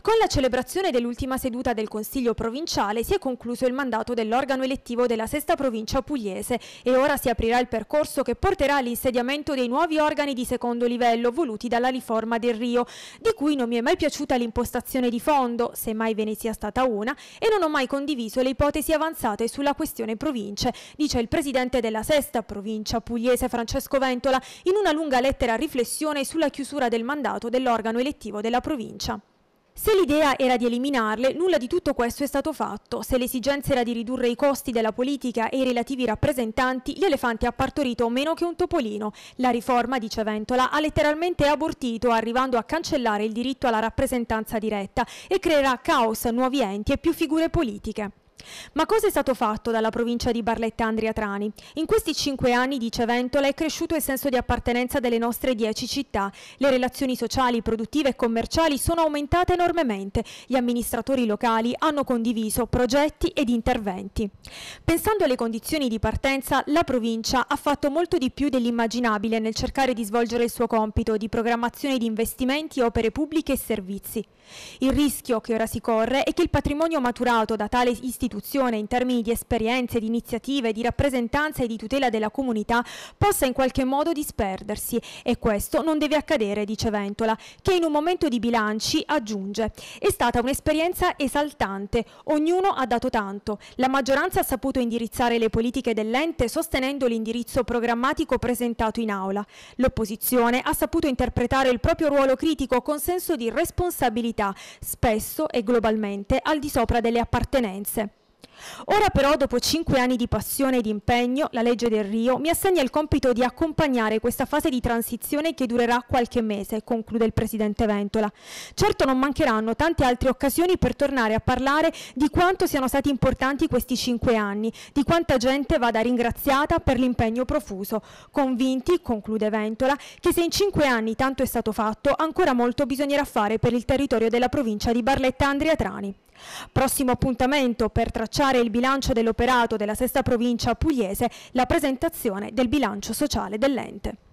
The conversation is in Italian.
Con la celebrazione dell'ultima seduta del Consiglio provinciale si è concluso il mandato dell'organo elettivo della sesta provincia pugliese e ora si aprirà il percorso che porterà all'insediamento dei nuovi organi di secondo livello voluti dalla riforma del Rio, di cui non mi è mai piaciuta l'impostazione di fondo, se mai ve ne sia stata una, e non ho mai condiviso le ipotesi avanzate sulla questione province, dice il presidente della sesta provincia pugliese Francesco Ventola in una lunga lettera riflessione sulla chiusura del mandato dell'organo elettivo della provincia. Se l'idea era di eliminarle, nulla di tutto questo è stato fatto. Se l'esigenza era di ridurre i costi della politica e i relativi rappresentanti, l'elefante ha partorito meno che un topolino. La riforma, dice Ventola, ha letteralmente abortito, arrivando a cancellare il diritto alla rappresentanza diretta e creerà caos, nuovi enti e più figure politiche. Ma cosa è stato fatto dalla provincia di Barletta Andria Trani? In questi cinque anni, dice Ventola, è cresciuto il senso di appartenenza delle nostre dieci città. Le relazioni sociali, produttive e commerciali sono aumentate enormemente. Gli amministratori locali hanno condiviso progetti ed interventi. Pensando alle condizioni di partenza, la provincia ha fatto molto di più dell'immaginabile nel cercare di svolgere il suo compito di programmazione di investimenti, opere pubbliche e servizi. Il rischio che ora si corre è che il patrimonio maturato da tale istituzione Costituzione in termini di esperienze, di iniziative, di rappresentanza e di tutela della comunità possa in qualche modo disperdersi e questo non deve accadere, dice Ventola, che in un momento di bilanci aggiunge. È stata un'esperienza esaltante, ognuno ha dato tanto. La maggioranza ha saputo indirizzare le politiche dell'ente sostenendo l'indirizzo programmatico presentato in aula. L'opposizione ha saputo interpretare il proprio ruolo critico con senso di responsabilità, spesso e globalmente al di sopra delle appartenenze. Ora però, dopo cinque anni di passione e di impegno, la legge del Rio mi assegna il compito di accompagnare questa fase di transizione che durerà qualche mese, conclude il presidente Ventola. Certo non mancheranno tante altre occasioni per tornare a parlare di quanto siano stati importanti questi cinque anni, di quanta gente vada ringraziata per l'impegno profuso. Convinti, conclude Ventola, che se in cinque anni tanto è stato fatto, ancora molto bisognerà fare per il territorio della provincia di Barletta Andria Trani. Prossimo appuntamento per Trascina tracciare il bilancio dell'operato della sesta provincia pugliese la presentazione del bilancio sociale dell'ente.